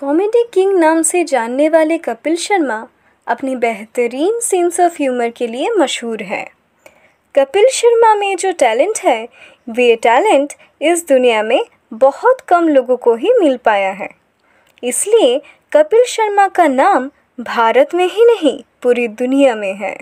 comedy king नाम से जानने वाले कपिल शर्मा अपनी बेहतरीन सेंस ऑफ ह्यूमर के लिए मशहूर हैं कपिल शर्मा में जो टैलेंट है वे टैलेंट इस दुनिया में बहुत कम लोगों को ही मिल पाया है इसलिए कपिल शर्मा का नाम भारत में ही नहीं पूरी दुनिया में है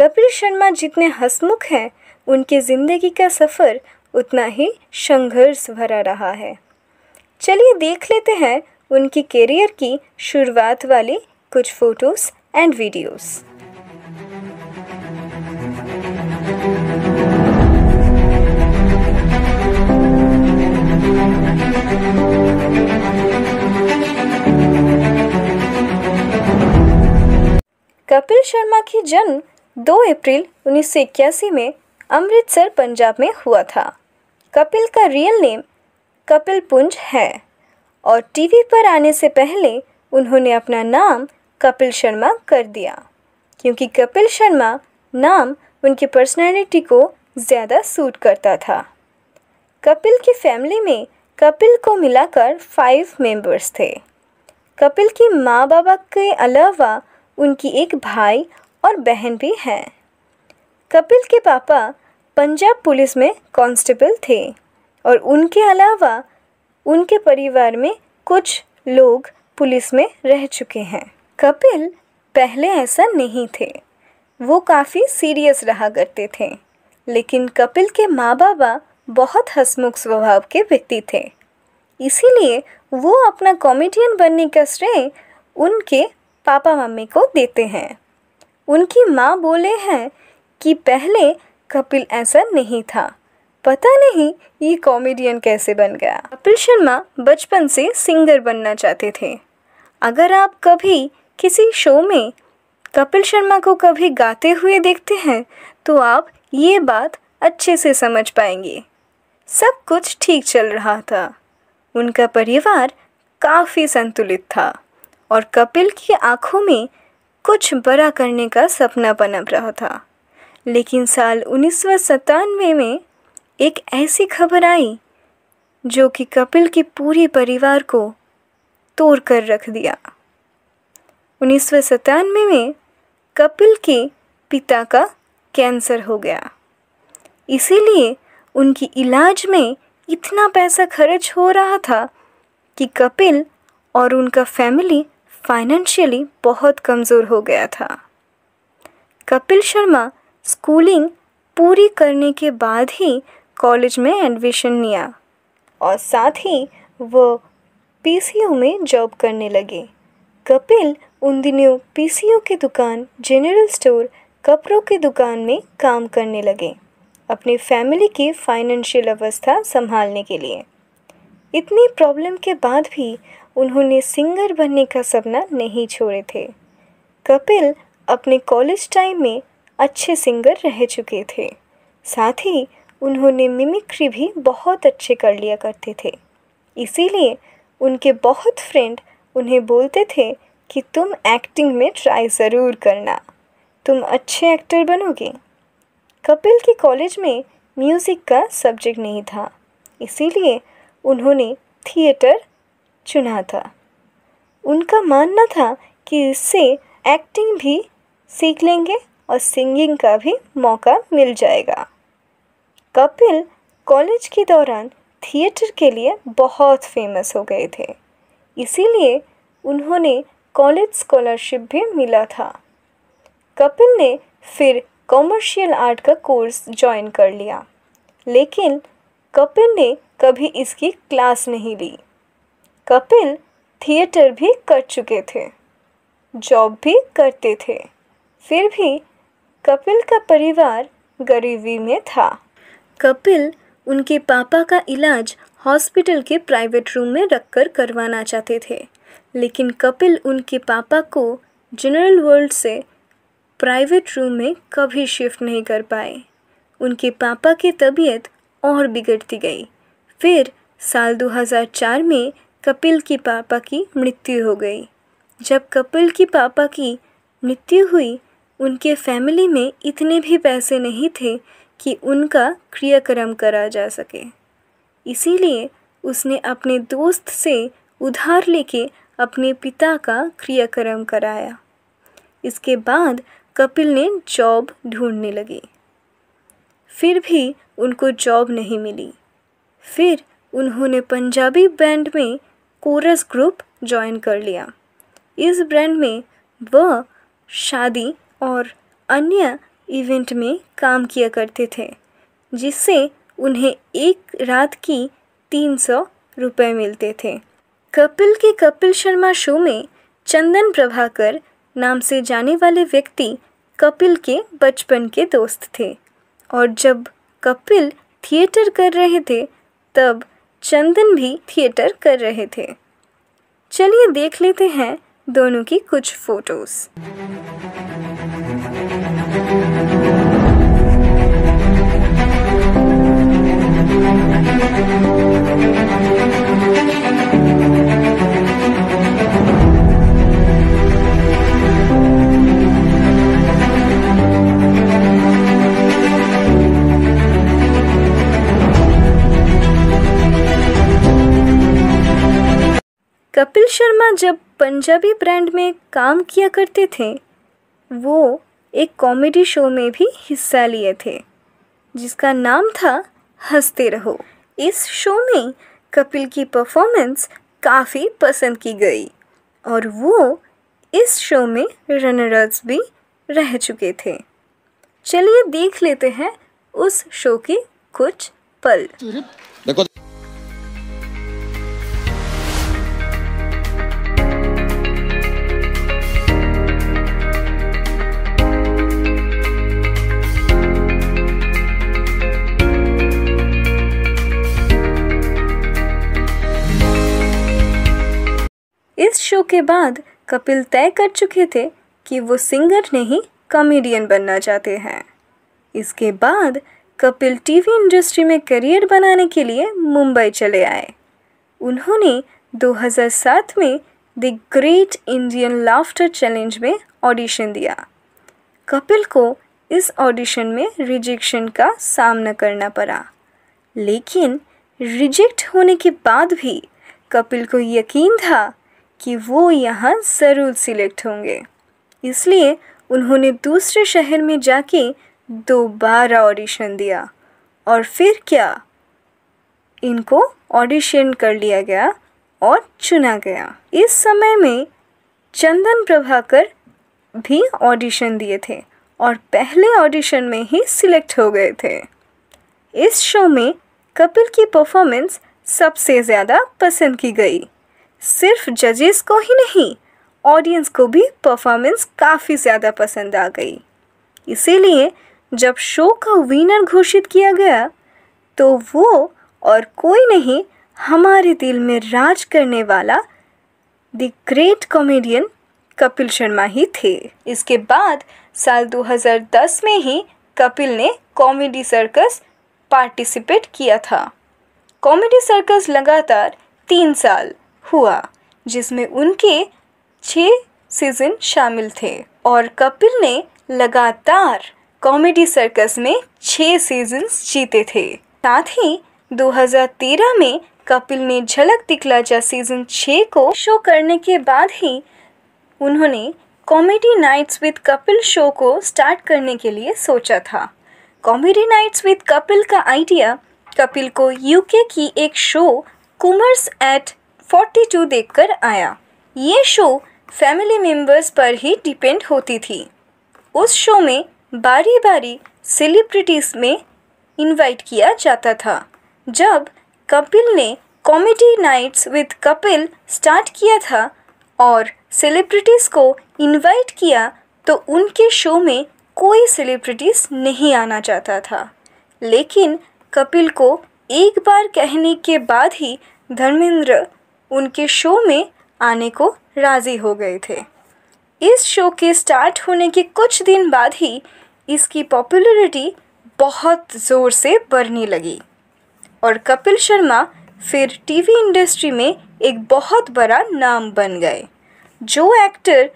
कपिल शर्मा जितने हसमुख हैं उनके ज़िंदगी का सफ़र उतना ही संघर्ष भरा रहा है चलिए देख लेते हैं उनकी करियर की शुरुआत वाले कुछ photos and videos Kapil Sharma की जन्म 2 अप्रैल उन्नीस में अमृतसर पंजाब में हुआ था कपिल का रियल नेम कपिल पुंज है और टीवी पर आने से पहले उन्होंने अपना नाम कपिल शर्मा कर दिया क्योंकि कपिल शर्मा नाम उनकी पर्सनालिटी को ज़्यादा सूट करता था कपिल की फैमिली में कपिल को मिलाकर फाइव मेंबर्स थे कपिल की माँ बाबा के अलावा उनकी एक भाई और बहन भी हैं कपिल के पापा पंजाब पुलिस में कांस्टेबल थे और उनके अलावा उनके परिवार में कुछ लोग पुलिस में रह चुके हैं कपिल पहले ऐसा नहीं थे वो काफ़ी सीरियस रहा करते थे लेकिन कपिल के माँ बाबा बहुत हसमुख स्वभाव के व्यक्ति थे इसीलिए वो अपना कॉमेडियन बनने का श्रेय उनके पापा मम्मी को देते हैं उनकी माँ बोले हैं कि पहले कपिल ऐसा नहीं था पता नहीं ये कॉमेडियन कैसे बन गया कपिल शर्मा बचपन से सिंगर बनना चाहते थे अगर आप कभी किसी शो में कपिल शर्मा को कभी गाते हुए देखते हैं तो आप ये बात अच्छे से समझ पाएंगे सब कुछ ठीक चल रहा था उनका परिवार काफ़ी संतुलित था और कपिल की आंखों में कुछ बड़ा करने का सपना पनप रहा था लेकिन साल उन्नीस में, में एक ऐसी खबर आई जो कि कपिल के पूरे परिवार को तोड़ कर रख दिया उन्नीस सौ सतानवे में कपिल के पिता का कैंसर हो गया इसीलिए उनकी इलाज में इतना पैसा खर्च हो रहा था कि कपिल और उनका फैमिली फाइनेंशियली बहुत कमज़ोर हो गया था कपिल शर्मा स्कूलिंग पूरी करने के बाद ही कॉलेज में एडमिशन लिया और साथ ही वो पीसीयू में जॉब करने लगे कपिल उन दिनों पीसीयू की दुकान जनरल स्टोर कपड़ों की दुकान में काम करने लगे अपनी फैमिली की फाइनेंशियल अवस्था संभालने के लिए इतनी प्रॉब्लम के बाद भी उन्होंने सिंगर बनने का सपना नहीं छोड़े थे कपिल अपने कॉलेज टाइम में अच्छे सिंगर रह चुके थे साथ ही उन्होंने मिमिक्री भी बहुत अच्छे कर लिया करते थे इसीलिए उनके बहुत फ्रेंड उन्हें बोलते थे कि तुम एक्टिंग में ट्राई ज़रूर करना तुम अच्छे एक्टर बनोगे कपिल के कॉलेज में म्यूज़िक का सब्जेक्ट नहीं था इसीलिए उन्होंने थिएटर चुना था उनका मानना था कि इससे एक्टिंग भी सीख लेंगे और सिंगिंग का भी मौका मिल जाएगा कपिल कॉलेज के दौरान थिएटर के लिए बहुत फेमस हो गए थे इसीलिए उन्होंने कॉलेज स्कॉलरशिप भी मिला था कपिल ने फिर कॉमर्शियल आर्ट का कोर्स ज्वाइन कर लिया लेकिन कपिल ने कभी इसकी क्लास नहीं ली कपिल थिएटर भी कर चुके थे जॉब भी करते थे फिर भी कपिल का परिवार गरीबी में था कपिल उनके पापा का इलाज हॉस्पिटल के प्राइवेट रूम में रखकर करवाना चाहते थे लेकिन कपिल उनके पापा को जनरल वर्ल्ड से प्राइवेट रूम में कभी शिफ्ट नहीं कर पाए उनके पापा की तबीयत और बिगड़ती गई फिर साल 2004 में कपिल के पापा की मृत्यु हो गई जब कपिल के पापा की मृत्यु हुई उनके फैमिली में इतने भी पैसे नहीं थे कि उनका क्रियाक्रम करा जा सके इसीलिए उसने अपने दोस्त से उधार लेके अपने पिता का क्रियाक्रम कराया इसके बाद कपिल ने जॉब ढूंढने लगे फिर भी उनको जॉब नहीं मिली फिर उन्होंने पंजाबी बैंड में कोरस ग्रुप ज्वाइन कर लिया इस ब्रांड में वह शादी और अन्य इवेंट में काम किया करते थे जिससे उन्हें एक रात की तीन सौ रुपये मिलते थे कपिल के कपिल शर्मा शो में चंदन प्रभाकर नाम से जाने वाले व्यक्ति कपिल के बचपन के दोस्त थे और जब कपिल थिएटर कर रहे थे तब चंदन भी थिएटर कर रहे थे चलिए देख लेते हैं दोनों की कुछ फ़ोटोज़ कपिल शर्मा जब पंजाबी ब्रांड में काम किया करते थे वो एक कॉमेडी शो में भी हिस्सा लिए थे जिसका नाम था हंसते रहो इस शो में कपिल की परफॉर्मेंस काफ़ी पसंद की गई और वो इस शो में रनरर्स भी रह चुके थे चलिए देख लेते हैं उस शो के कुछ पल देखो शो के बाद कपिल तय कर चुके थे कि वो सिंगर नहीं कॉमेडियन बनना चाहते हैं इसके बाद कपिल टीवी इंडस्ट्री में करियर बनाने के लिए मुंबई चले आए उन्होंने 2007 में the great Indian laughter challenge में ऑडिशन दिया कपिल को इस ऑडिशन में रिजेक्शन का सामना करना पड़ा लेकिन रिजेक्ट होने के बाद भी कपिल को यकीन था कि वो यहाँ ज़रूर सिलेक्ट होंगे इसलिए उन्होंने दूसरे शहर में जाके दोबारा ऑडिशन दिया और फिर क्या इनको ऑडिशन कर लिया गया और चुना गया इस समय में चंदन प्रभाकर भी ऑडिशन दिए थे और पहले ऑडिशन में ही सिलेक्ट हो गए थे इस शो में कपिल की परफॉर्मेंस सबसे ज़्यादा पसंद की गई सिर्फ जजेस को ही नहीं ऑडियंस को भी परफॉर्मेंस काफ़ी ज़्यादा पसंद आ गई इसीलिए जब शो का विनर घोषित किया गया तो वो और कोई नहीं हमारे दिल में राज करने वाला the great comedian Kapil Sharma ही थे इसके बाद साल 2010 में ही कपिल ने कॉमेडी सर्कस पार्टिसिपेट किया था कॉमेडी सर्कस लगातार तीन साल हुआ जिसमें उनके छः सीज़न शामिल थे और कपिल ने लगातार कॉमेडी सर्कस में छः सीजन्स जीते थे साथ ही 2013 में कपिल ने झलक दिखला जा सीज़न छः को शो करने के बाद ही उन्होंने comedy nights with Kapil show को स्टार्ट करने के लिए सोचा था कॉमेडी नाइट्स विद कपिल का आइडिया कपिल को यूके की एक शो कुमर्स एट फोर्टी देख कर आया ये शो फैमिली मेम्बर्स पर ही डिपेंड होती थी उस शो में बारी बारी सेलिब्रिटीज़ में इनवाइट किया जाता था जब कपिल ने comedy nights with Kapil start किया था और सेलिब्रिटीज़ को इनवाइट किया तो उनके शो में कोई सेलिब्रिटीज़ नहीं आना चाहता था लेकिन कपिल को एक बार कहने के बाद ही धर्मेंद्र उनके शो में आने को राज़ी हो गए थे इस शो के स्टार्ट होने के कुछ दिन बाद ही इसकी पॉपुलैरिटी बहुत ज़ोर से बढ़ने लगी और कपिल शर्मा फिर टीवी इंडस्ट्री में एक बहुत बड़ा नाम बन गए जो एक्टर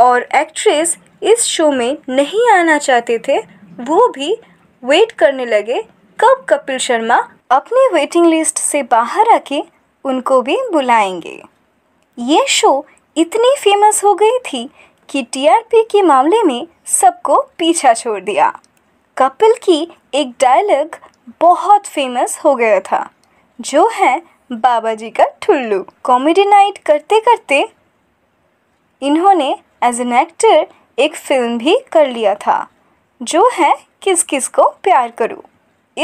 और एक्ट्रेस इस शो में नहीं आना चाहते थे वो भी वेट करने लगे कब कपिल शर्मा अपनी वेटिंग लिस्ट से बाहर आके उनको भी बुलाएंगे ये शो इतनी फेमस हो गई थी कि टीआरपी के मामले में सबको पीछा छोड़ दिया कपिल की एक डायलॉग बहुत फेमस हो गया था जो है बाबा जी का ठुल्लू कॉमेडी नाइट करते करते इन्होंने एज एन एक्टर एक फिल्म भी कर लिया था जो है किस किस को प्यार करूँ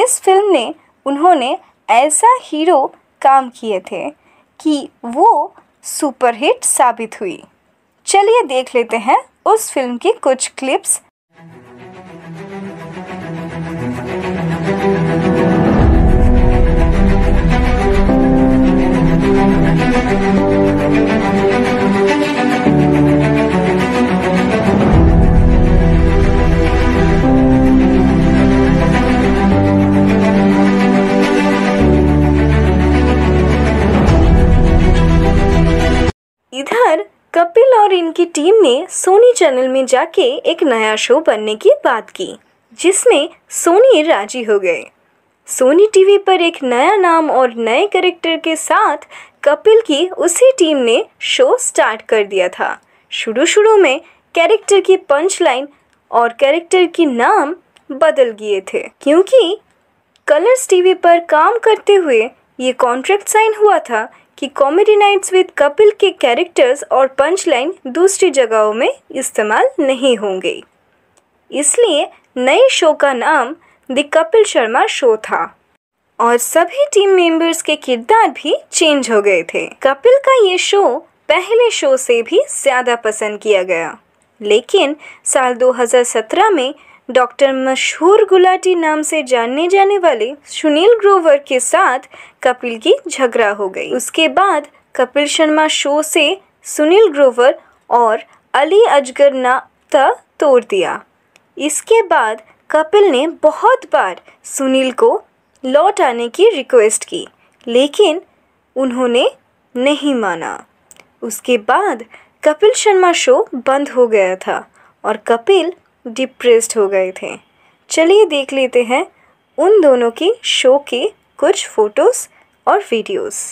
इस फिल्म में उन्होंने ऐसा हीरो काम किए थे कि वो सुपरहिट साबित हुई चलिए देख लेते हैं उस फिल्म की कुछ क्लिप्स इनकी टीम ने सोनी चैनल में जाके एक नया शो बनने की बात की जिसमें सोनी राजी हो गए सोनी टीवी पर एक नया नाम और नए करेक्टर के साथ कपिल की उसी टीम ने शो स्टार्ट कर दिया था शुरू शुरू में कैरेक्टर की पंचलाइन और कैरेक्टर की नाम बदल गए थे क्योंकि कलर्स टीवी पर काम करते हुए ये कॉन्ट्रैक्ट साइन हुआ था कि कॉमेडी नाइट्स विद कपिल के कैरेक्टर्स और पंचलाइन दूसरी जगहों में इस्तेमाल नहीं होंगे इसलिए नए शो का नाम द कपिल शर्मा शो था और सभी टीम मेंबर्स के किरदार भी चेंज हो गए थे कपिल का ये शो पहले शो से भी ज़्यादा पसंद किया गया लेकिन साल 2017 में डॉक्टर मशहूर गुलाटी नाम से जानने जाने वाले सुनील ग्रोवर के साथ कपिल की झगड़ा हो गई उसके बाद कपिल शर्मा शो से सुनील ग्रोवर और अली अजगर नाता तोड़ दिया इसके बाद कपिल ने बहुत बार सुनील को लौट आने की रिक्वेस्ट की लेकिन उन्होंने नहीं माना उसके बाद कपिल शर्मा शो बंद हो गया था और कपिल डिप्रेस्ड हो गए थे चलिए देख लेते हैं उन दोनों की शो के कुछ फ़ोटोज़ और वीडियोज़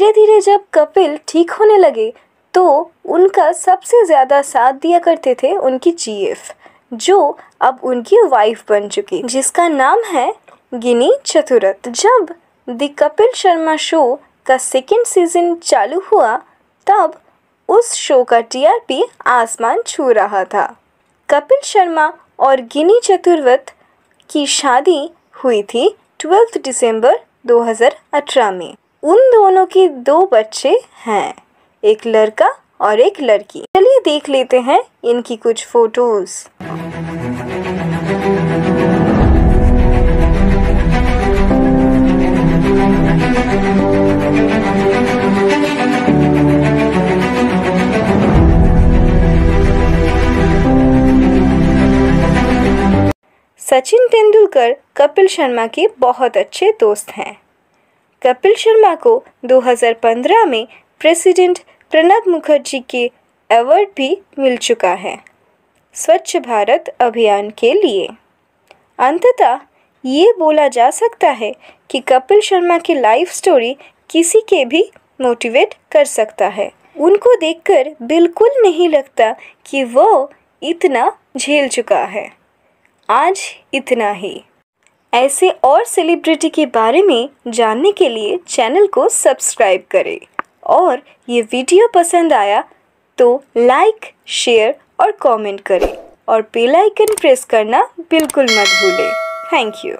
धीरे धीरे जब कपिल ठीक होने लगे तो उनका सबसे ज़्यादा साथ दिया करते थे उनकी चीफ जो अब उनकी वाइफ बन चुकी जिसका नाम है गिनी चतुरथ जब द कपिल शर्मा शो का सेकेंड सीजन चालू हुआ तब उस शो का टीआरपी आसमान छू रहा था कपिल शर्मा और गिनी चतुर्वत की शादी हुई थी ट्वेल्थ दिसंबर 2018 में उन दोनों के दो बच्चे हैं एक लड़का और एक लड़की चलिए देख लेते हैं इनकी कुछ फोटोज सचिन तेंदुलकर कपिल शर्मा के बहुत अच्छे दोस्त हैं कपिल शर्मा को 2015 में प्रेसिडेंट प्रणब मुखर्जी के अवार्ड भी मिल चुका है स्वच्छ भारत अभियान के लिए अंततः ये बोला जा सकता है कि कपिल शर्मा की लाइफ स्टोरी किसी के भी मोटिवेट कर सकता है उनको देखकर बिल्कुल नहीं लगता कि वो इतना झेल चुका है आज इतना ही ऐसे और सेलिब्रिटी के बारे में जानने के लिए चैनल को सब्सक्राइब करें और ये वीडियो पसंद आया तो लाइक शेयर और कमेंट करें और बेल आइकन प्रेस करना बिल्कुल मत भूलें थैंक यू